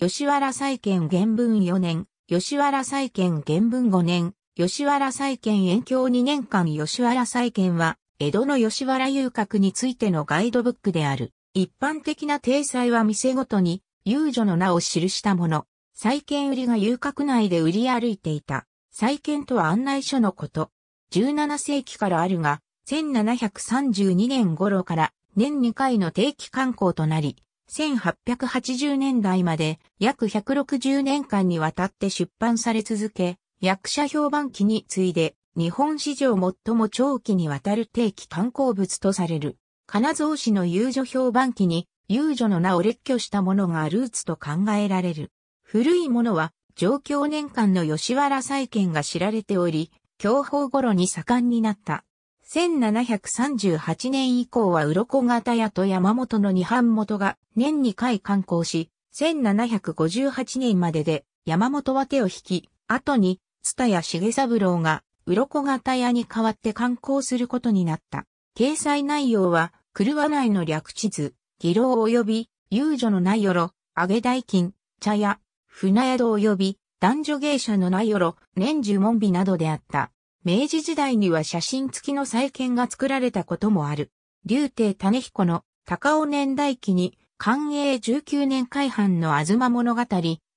吉原再建原文4年、吉原再建原文5年、吉原再建延長2年間吉原再建は、江戸の吉原遊郭についてのガイドブックである。一般的な体裁は店ごとに、遊女の名を記したもの。再建売りが遊郭内で売り歩いていた。再建とは案内書のこと。17世紀からあるが、1732年頃から年2回の定期観光となり、1880年代まで約160年間にわたって出版され続け、役者評判期に次いで日本史上最も長期にわたる定期刊行物とされる。金蔵氏の遊女評判期に遊女の名を列挙したものがルーツと考えられる。古いものは上京年間の吉原再建が知られており、享保頃に盛んになった。1738年以降は鱗型屋と山本の二半元が年に回観光し、1758年までで山本は手を引き、後に、津田屋重三郎が鱗型屋に代わって観光することになった。掲載内容は、車内の略地図、議論及び、遊女のないよろ、揚げ代金、茶屋、船宿及び、男女芸者のないよろ、年中門尾などであった。明治時代には写真付きの再建が作られたこともある。竜亭種彦の高尾年代記に、寛永19年改版のあずま物語、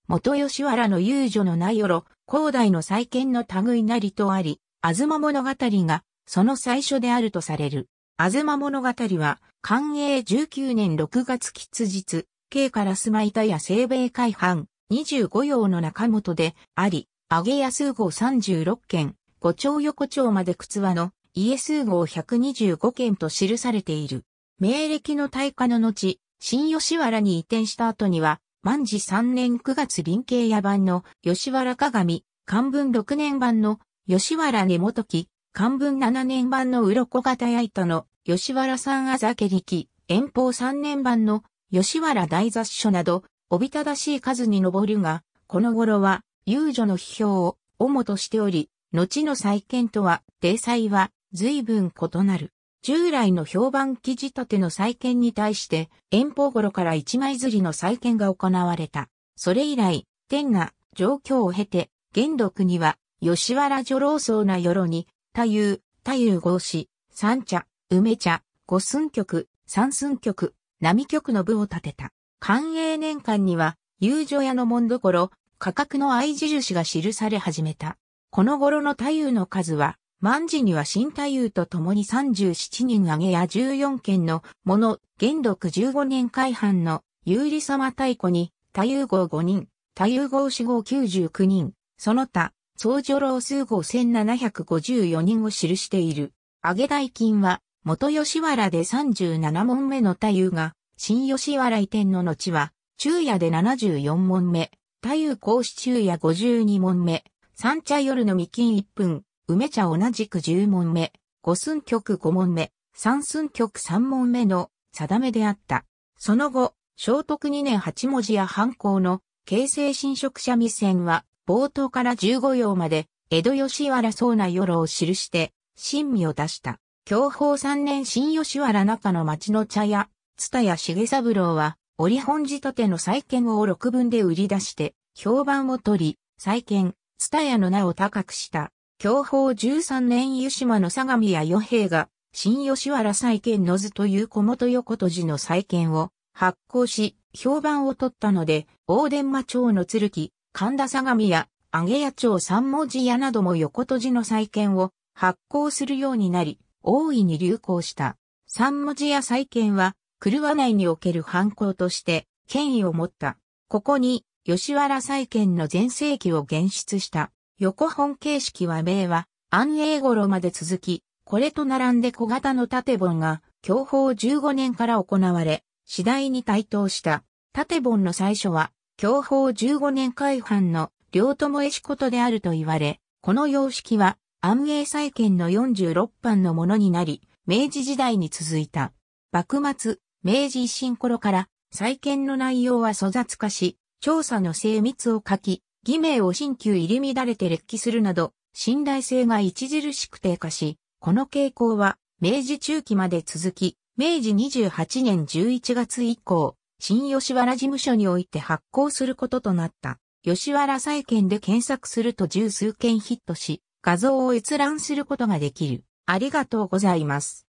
元吉原の遊女のなよろ、高台の再建の類なりとあり、あずま物語がその最初であるとされる。あずま物語は、寛永19年6月吉日、京から住まいたや西米改版25要の中本であり、上げ安号36件、五丁横丁まで靴輪の家数号125件と記されている。明暦の大火の後、新吉原に移転した後には、万事3年9月臨慶野版の吉原鏡、漢文6年版の吉原根本記、漢文7年版の鱗型八板の吉原三あざけ力、遠方3年版の吉原大雑書など、おびただしい数に上るが、この頃は、遊女の批評を主としており、後の再建とは、体裁は随分異なる。従来の評判記事立ての再建に対して、遠方頃から一枚ずりの再建が行われた。それ以来、天が状況を経て、元禄には、吉原女郎僧な世に、太夫、太夫合子、三茶、梅茶、五寸局、三寸局、並局の部を立てた。寛永年間には、遊女屋の門所、価格の愛印樹が記され始めた。この頃の太夫の数は、万事には新太夫と共に37人挙げや14件のもの、元禄15年改版の有利様太鼓に、太夫号5人、太夫号死号99人、その他、総女郎数号1754人を記している。上げ代金は、元吉原で37問目の太夫が、新吉原移転の後は、昼夜で74問目、太夫公子昼夜52問目、三茶夜の未金一分、梅茶同じく十問目、五寸曲五問目、三寸曲三問目の定めであった。その後、聖徳二年八文字や反抗の形成侵食者未線は冒頭から十五行まで江戸吉原そうな夜を記して神味を出した。享保三年新吉原中の町の茶屋、蔦田屋重三郎は折本仕立ての再建を六分で売り出して評判を取り、再建、ツタヤの名を高くした。享保13年湯島の相模や与兵が、新吉原再建の図という小本横と寺の再建を発行し、評判を取ったので、大伝馬町の鶴木、神田相模や、揚屋町三文字屋なども横と寺の再建を発行するようになり、大いに流行した。三文字屋再建は、狂わないにおける犯行として、権威を持った。ここに、吉原再建の前世紀を現出した。横本形式は明和、安永頃まで続き、これと並んで小型の縦本が、享保15年から行われ、次第に台頭した。縦本の最初は、享保15年改版の両友絵仕事であると言われ、この様式は安永再建の46版のものになり、明治時代に続いた。幕末、明治維新頃から再建の内容は粗雑化し、調査の精密を書き、偽名を新旧入り乱れて劣気するなど、信頼性が著しく低下し、この傾向は明治中期まで続き、明治28年11月以降、新吉原事務所において発行することとなった。吉原再建で検索すると十数件ヒットし、画像を閲覧することができる。ありがとうございます。